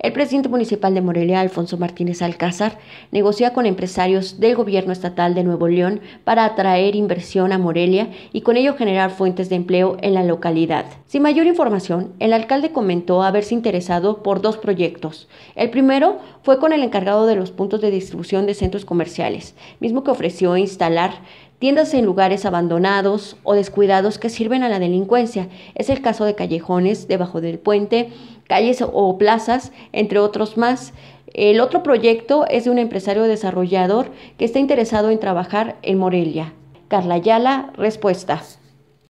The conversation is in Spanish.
El presidente municipal de Morelia, Alfonso Martínez Alcázar, negocia con empresarios del gobierno estatal de Nuevo León para atraer inversión a Morelia y con ello generar fuentes de empleo en la localidad. Sin mayor información, el alcalde comentó haberse interesado por dos proyectos. El primero fue con el encargado de los puntos de distribución de centros comerciales, mismo que ofreció instalar tiendas en lugares abandonados o descuidados que sirven a la delincuencia. Es el caso de callejones debajo del puente, calles o plazas, entre otros más. El otro proyecto es de un empresario desarrollador que está interesado en trabajar en Morelia. Carla Ayala, respuesta.